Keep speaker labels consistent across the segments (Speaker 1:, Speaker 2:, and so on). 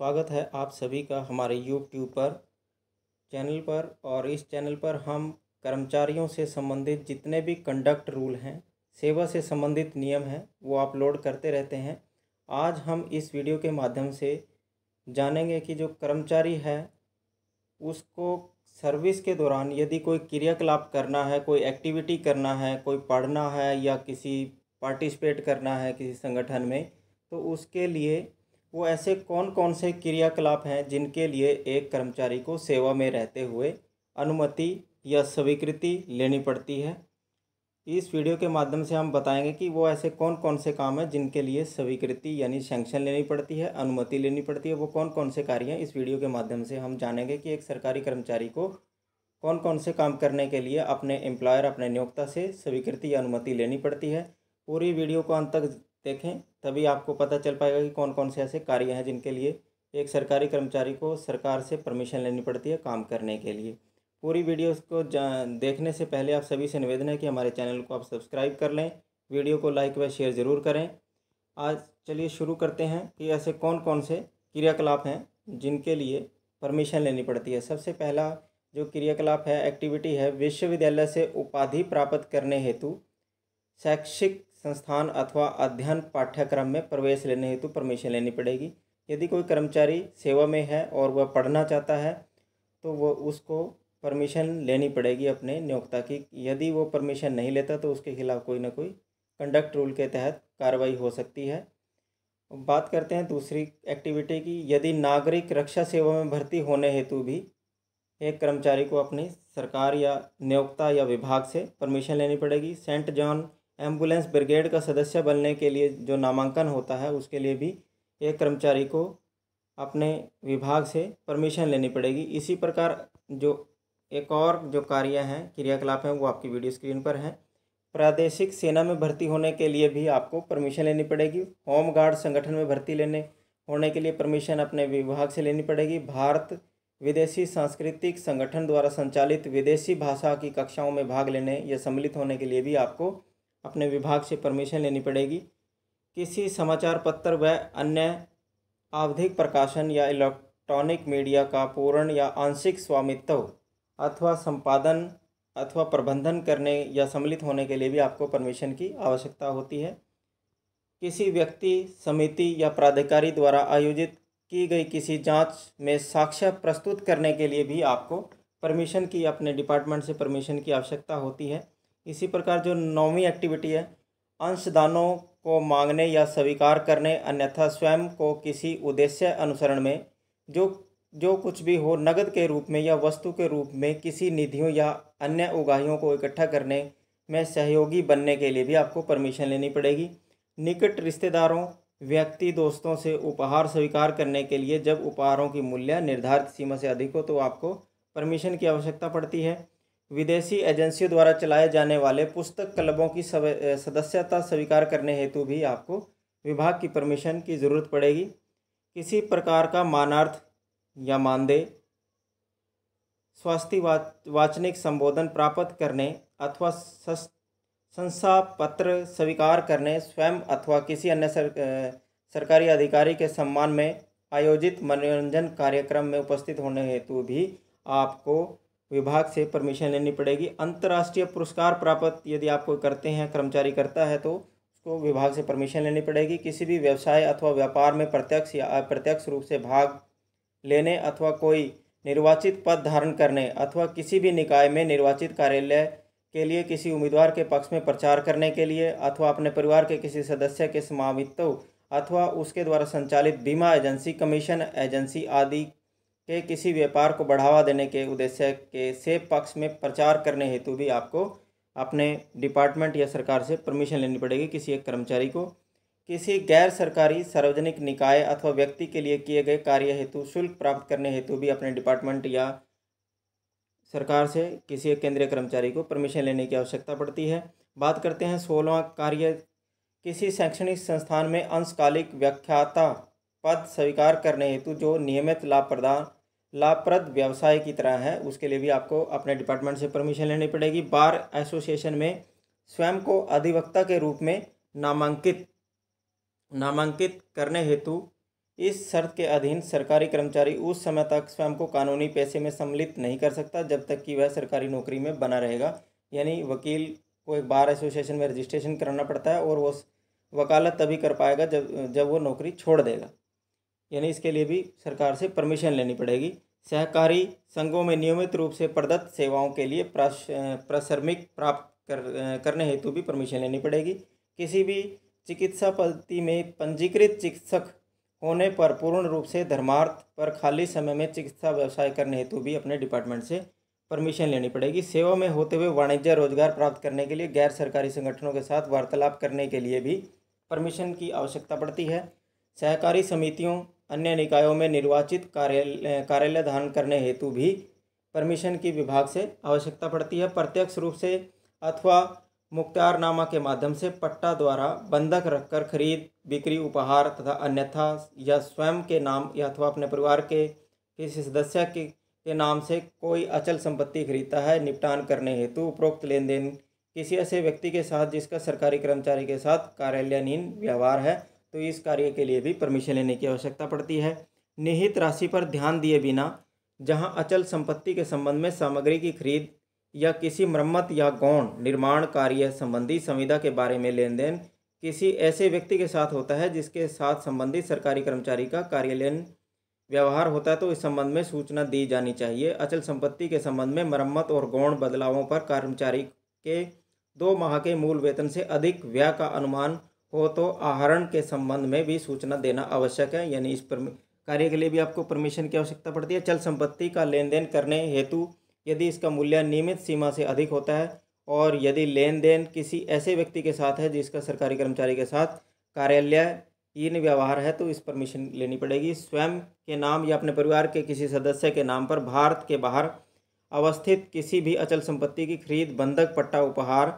Speaker 1: स्वागत है आप सभी का हमारे यूट्यूब पर चैनल पर और इस चैनल पर हम कर्मचारियों से संबंधित जितने भी कंडक्ट रूल हैं सेवा से संबंधित नियम हैं वो अपलोड करते रहते हैं आज हम इस वीडियो के माध्यम से जानेंगे कि जो कर्मचारी है उसको सर्विस के दौरान यदि कोई क्रियाकलाप करना है कोई एक्टिविटी करना है कोई पढ़ना है या किसी पार्टिसिपेट करना है किसी संगठन में तो उसके लिए वो ऐसे कौन कौन से क्रियाकलाप हैं जिनके लिए एक कर्मचारी को सेवा में रहते हुए अनुमति या स्वीकृति लेनी पड़ती है इस वीडियो के माध्यम से हम बताएंगे कि वो ऐसे कौन कौन से काम हैं जिनके लिए स्वीकृति यानी सेंक्शन लेनी पड़ती है अनुमति लेनी पड़ती है वो कौन कौन से कार्य हैं इस वीडियो के माध्यम से हम जानेंगे कि एक सरकारी कर्मचारी को कौन कौन से काम करने के लिए अपने एम्प्लॉयर अपने नियोक्ता से स्वीकृति या अनुमति लेनी पड़ती है पूरी वीडियो को अंत तक देखें तभी आपको पता चल पाएगा कि कौन कौन से ऐसे कार्य हैं जिनके लिए एक सरकारी कर्मचारी को सरकार से परमिशन लेनी पड़ती है काम करने के लिए पूरी वीडियो को देखने से पहले आप सभी से निवेदन है कि हमारे चैनल को आप सब्सक्राइब कर लें वीडियो को लाइक व शेयर ज़रूर करें आज चलिए शुरू करते हैं कि ऐसे कौन कौन से क्रियाकलाप हैं जिनके लिए परमिशन लेनी पड़ती है सबसे पहला जो क्रियाकलाप है एक्टिविटी है विश्वविद्यालय से उपाधि प्राप्त करने हेतु शैक्षिक संस्थान अथवा अध्ययन पाठ्यक्रम में प्रवेश लेने हेतु परमिशन लेनी पड़ेगी यदि कोई कर्मचारी सेवा में है और वह पढ़ना चाहता है तो वह उसको परमिशन लेनी पड़ेगी अपने नियोक्ता की यदि वो परमिशन नहीं लेता तो उसके खिलाफ़ कोई ना कोई कंडक्ट रूल के तहत कार्रवाई हो सकती है बात करते हैं दूसरी एक्टिविटी की यदि नागरिक रक्षा सेवा में भर्ती होने हेतु भी एक कर्मचारी को अपनी सरकार या नियोक्ता या विभाग से परमिशन लेनी पड़ेगी सेंट जॉन एम्बुलेंस ब्रिगेड का सदस्य बनने के लिए जो नामांकन होता है उसके लिए भी एक कर्मचारी को अपने विभाग से परमिशन लेनी पड़ेगी इसी प्रकार जो एक और जो कार्य हैं क्रियाकलाप हैं वो आपकी वीडियो स्क्रीन पर हैं प्रादेशिक सेना में भर्ती होने के लिए भी आपको परमिशन लेनी पड़ेगी होम गार्ड संगठन में भर्ती लेने होने के लिए परमिशन अपने विभाग से लेनी पड़ेगी भारत विदेशी सांस्कृतिक संगठन द्वारा संचालित विदेशी भाषा की कक्षाओं में भाग लेने या सम्मिलित होने के लिए भी आपको अपने विभाग से परमिशन लेनी पड़ेगी किसी समाचार पत्र व अन्य आवधिक प्रकाशन या इलेक्ट्रॉनिक मीडिया का पूर्ण या आंशिक स्वामित्व अथवा संपादन अथवा प्रबंधन करने या सम्मिलित होने के लिए भी आपको परमिशन की आवश्यकता होती है किसी व्यक्ति समिति या प्राधिकारी द्वारा आयोजित की गई किसी जांच में साक्ष्य प्रस्तुत करने के लिए भी आपको परमिशन की अपने डिपार्टमेंट से परमिशन की आवश्यकता होती है इसी प्रकार जो नौवीं एक्टिविटी है अंशदानों को मांगने या स्वीकार करने अन्यथा स्वयं को किसी उद्देश्य अनुसरण में जो जो कुछ भी हो नगद के रूप में या वस्तु के रूप में किसी निधियों या अन्य उगाहियों को इकट्ठा करने में सहयोगी बनने के लिए भी आपको परमिशन लेनी पड़ेगी निकट रिश्तेदारों व्यक्ति दोस्तों से उपहार स्वीकार करने के लिए जब उपहारों की मूल्य निर्धारित सीमा से अधिक हो तो आपको परमिशन की आवश्यकता पड़ती है विदेशी एजेंसियों द्वारा चलाए जाने वाले पुस्तक क्लबों की सदस्यता स्वीकार करने हेतु भी आपको विभाग की परमिशन की ज़रूरत पड़ेगी किसी प्रकार का मानार्थ या मानदेय स्वास्थ्य वाचनिक संबोधन प्राप्त करने अथवा संसा पत्र स्वीकार करने स्वयं अथवा किसी अन्य सर, सरकारी अधिकारी के सम्मान में आयोजित मनोरंजन कार्यक्रम में उपस्थित होने हेतु भी आपको विभाग से परमिशन लेनी पड़ेगी अंतर्राष्ट्रीय पुरस्कार प्राप्त यदि आप कोई करते हैं कर्मचारी करता है तो उसको विभाग से परमिशन लेनी पड़ेगी किसी भी व्यवसाय अथवा व्यापार में प्रत्यक्ष या अप्रत्यक्ष रूप से भाग लेने अथवा कोई निर्वाचित पद धारण करने अथवा किसी भी निकाय में निर्वाचित कार्यालय के लिए किसी उम्मीदवार के पक्ष में प्रचार करने के लिए अथवा अपने परिवार के किसी सदस्य के समावित्व अथवा उसके द्वारा संचालित बीमा एजेंसी कमीशन एजेंसी आदि के किसी व्यापार को बढ़ावा देने के उद्देश्य के से पक्ष में प्रचार करने हेतु भी आपको अपने डिपार्टमेंट या सरकार से परमिशन लेनी पड़ेगी किसी एक कर्मचारी को किसी गैर सरकारी सार्वजनिक निकाय अथवा व्यक्ति के लिए किए गए कार्य हेतु शुल्क प्राप्त करने हेतु भी अपने डिपार्टमेंट या सरकार से किसी एक केंद्रीय कर्मचारी को परमिशन लेने की आवश्यकता पड़ती है बात करते हैं सोलवा कार्य किसी शैक्षणिक संस्थान में अंशकालिक व्याख्याता पद स्वीकार करने हेतु जो नियमित लाभ प्रदान लाभप्रद व्यवसाय की तरह है उसके लिए भी आपको अपने डिपार्टमेंट से परमिशन लेनी पड़ेगी बार एसोसिएशन में स्वयं को अधिवक्ता के रूप में नामांकित नामांकित करने हेतु इस शर्त के अधीन सरकारी कर्मचारी उस समय तक स्वयं को कानूनी पैसे में सम्मिलित नहीं कर सकता जब तक कि वह सरकारी नौकरी में बना रहेगा यानी वकील को एक बार एसोसिएशन में रजिस्ट्रेशन कराना पड़ता है और वो वकालत तभी कर पाएगा जब जब वो नौकरी छोड़ देगा यानी इसके लिए भी सरकार से परमिशन लेनी पड़ेगी सहकारी संघों में नियमित रूप से प्रदत्त सेवाओं के लिए प्रश्रमिक प्राप्त कर करने हेतु भी परमिशन लेनी पड़ेगी किसी भी चिकित्सा पद्धति में पंजीकृत चिकित्सक होने पर पूर्ण रूप से धर्मार्थ पर खाली समय में चिकित्सा व्यवसाय करने हेतु भी अपने डिपार्टमेंट से परमिशन लेनी पड़ेगी सेवा में होते हुए वाणिज्य रोजगार प्राप्त करने के लिए गैर सरकारी संगठनों के साथ वार्तालाप करने के लिए भी परमिशन की आवश्यकता पड़ती है सहकारी समितियों अन्य निकायों में निर्वाचित कार्यालय कार्यालय धारण करने हेतु भी परमिशन की विभाग से आवश्यकता पड़ती है प्रत्यक्ष रूप से अथवा मुख्तारनामा के माध्यम से पट्टा द्वारा बंधक रखकर खरीद बिक्री उपहार तथा अन्यथा या स्वयं के नाम या अथवा अपने परिवार के किसी सदस्य के के नाम से कोई अचल संपत्ति खरीदता है निपटान करने हेतु उपरोक्त लेन देन किसी ऐसे व्यक्ति के साथ जिसका सरकारी कर्मचारी के साथ कार्यालयीन व्यवहार है तो इस कार्य के लिए भी परमिशन लेने की आवश्यकता पड़ती है निहित राशि पर ध्यान दिए बिना जहां अचल संपत्ति के संबंध में सामग्री की खरीद या किसी मरम्मत या गौण निर्माण कार्य संबंधी संविदा के बारे में लेन देन किसी ऐसे व्यक्ति के साथ होता है जिसके साथ संबंधित सरकारी कर्मचारी का कार्यालयन व्यवहार होता है तो इस संबंध में सूचना दी जानी चाहिए अचल संपत्ति के संबंध में मरम्मत और गौण बदलावों पर कर्मचारी के दो माह के मूल वेतन से अधिक व्यय का अनुमान हो तो आहरण के संबंध में भी सूचना देना आवश्यक है यानी इस कार्य के लिए भी आपको परमिशन की आवश्यकता पड़ती है चल संपत्ति का लेन देन करने हेतु यदि इसका मूल्य नियमित सीमा से अधिक होता है और यदि लेन देन किसी ऐसे व्यक्ति के साथ है जिसका सरकारी कर्मचारी के साथ कार्यालय इन व्यवहार है तो इस परमिशन लेनी पड़ेगी स्वयं के नाम या अपने परिवार के किसी सदस्य के नाम पर भारत के बाहर अवस्थित किसी भी अचल संपत्ति की खरीद बंधक पट्टा उपहार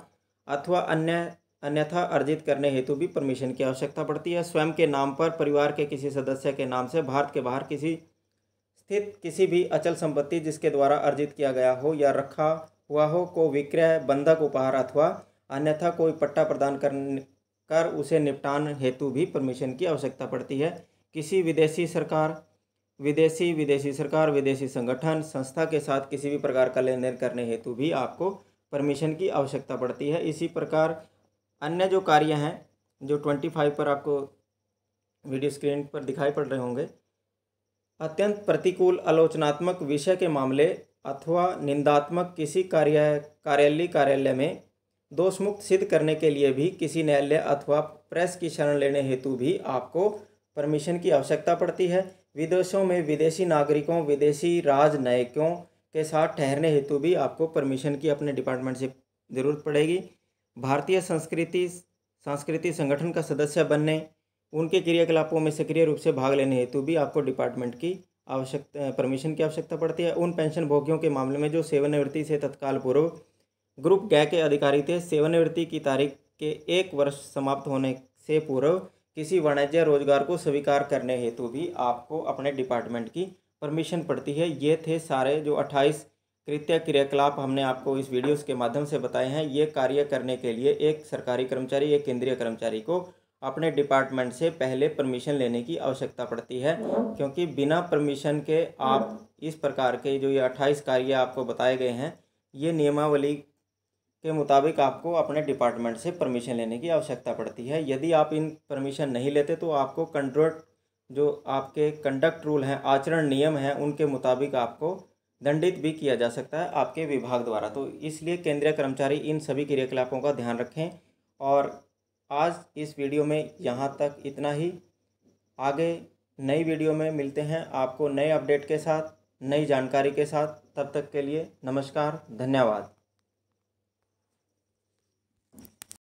Speaker 1: अथवा अन्य अन्यथा अर्जित करने हेतु भी परमिशन की आवश्यकता पड़ती है स्वयं के नाम पर परिवार के किसी सदस्य के नाम से भारत के बाहर किसी स्थित किसी भी अचल संपत्ति जिसके द्वारा अर्जित किया गया हो या रखा हुआ हो को विक्रय बंधक उपहार अथवा अन्यथा कोई पट्टा प्रदान कर कर उसे निपटान हेतु भी परमिशन की आवश्यकता पड़ती है किसी विदेशी सरकार विदेशी विदेशी सरकार विदेशी संगठन संस्था के साथ किसी भी प्रकार का लेन देन करने हेतु भी आपको परमिशन की आवश्यकता पड़ती है इसी प्रकार अन्य जो कार्य हैं जो ट्वेंटी फाइव पर आपको वीडियो स्क्रीन पर दिखाई पड़ रहे होंगे अत्यंत प्रतिकूल आलोचनात्मक विषय के मामले अथवा निंदात्मक किसी कार्य कार्यालय कार्यालय में दोषमुक्त सिद्ध करने के लिए भी किसी न्यायालय अथवा प्रेस की शरण लेने हेतु भी आपको परमिशन की आवश्यकता पड़ती है विदेशों में विदेशी नागरिकों विदेशी राजनयिकों के साथ ठहरने हेतु भी आपको परमिशन की अपने डिपार्टमेंट से ज़रूरत पड़ेगी भारतीय संस्कृति सांस्कृतिक संगठन का सदस्य बनने उनके क्रियाकलापों में सक्रिय रूप से भाग लेने हेतु भी आपको डिपार्टमेंट की आवश्यकता परमिशन की आवश्यकता पड़ती है उन पेंशन भोगियों के मामले में जो सेवानिवृत्ति से तत्काल पूर्व ग्रुप गै के अधिकारी थे सेवानिवृत्ति की तारीख के एक वर्ष समाप्त होने से पूर्व किसी वाणिज्य रोजगार को स्वीकार करने हेतु भी आपको अपने डिपार्टमेंट की परमिशन पड़ती है ये थे सारे जो अट्ठाईस कृत्य क्रियाकलाप हमने आपको इस वीडियो के माध्यम से बताए हैं ये कार्य करने के लिए एक सरकारी कर्मचारी एक केंद्रीय कर्मचारी को अपने डिपार्टमेंट से पहले परमिशन लेने की आवश्यकता पड़ती है क्योंकि बिना परमिशन के आप इस प्रकार के जो ये अट्ठाईस कार्य आपको बताए गए हैं ये नियमावली के मुताबिक आपको अपने डिपार्टमेंट से परमिशन लेने की आवश्यकता पड़ती है यदि आप इन परमिशन नहीं लेते तो आपको कंट्रोल जो आपके कंडक्ट रूल हैं आचरण नियम हैं उनके मुताबिक आपको दंडित भी किया जा सकता है आपके विभाग द्वारा तो इसलिए केंद्रीय कर्मचारी इन सभी क्रियाकलापों का ध्यान रखें और आज इस वीडियो में यहाँ तक इतना ही आगे नई वीडियो में मिलते हैं आपको नए अपडेट के साथ नई जानकारी के साथ तब तक के लिए नमस्कार धन्यवाद